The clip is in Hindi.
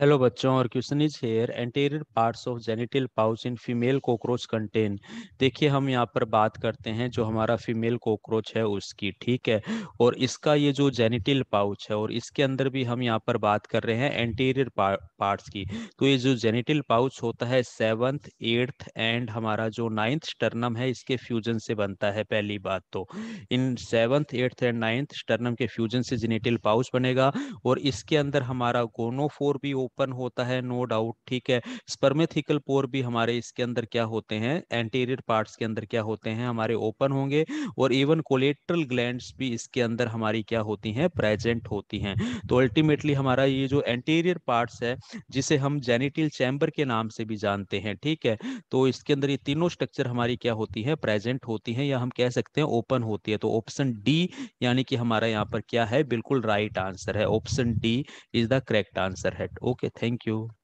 हेलो बच्चों. और question is here anterior parts of genital pouch in female cockroach contain देखिए हम यहाँ पर बात करते हैं जो हमारा फीमेल कॉकरोच है उसकी ठीक है और इसका ये जो जेनिटल पाउच है और इसके अंदर भी हम यहाँ पर बात कर रहे हैं एंटीरियर पार्ट्स की तो ये जो जेनिटल पाउच होता है सेवन्थ एट्थ एंड हमारा जो नाइन्थ स्टर्नम है इसके फ्यूजन से बनता है पहली बात तो in seventh eighth and ninth sternum के फ्यूजन से जेनेटिल पाउच बनेगा और इसके अंदर हमारा गोनोफोर भी ओपन होता है नो डाउट ठीक है स्पर्मेथिकल पोर भी हमारे इसके अंदर क्या होते हैं एंटीरियर पार्ट्स के अंदर क्या होते हैं हमारे ओपन होंगे और इवन कोलेट्रल ग्लैंड भी इसके अंदर हमारी क्या होती हैं प्रेजेंट होती हैं तो अल्टीमेटली हमारा ये जो एंटीरियर पार्ट्स है जिसे हम जेनेटिल चैम्बर के नाम से भी जानते हैं ठीक है तो इसके अंदर ये तीनों स्ट्रक्चर हमारी क्या होती है प्रेजेंट होती है या हम कह सकते हैं ओपन होती है तो ऑप्शन डी यानी कि हमारा यहाँ पर क्या है बिल्कुल राइट आंसर है option D is the correct answer है ओके okay thank you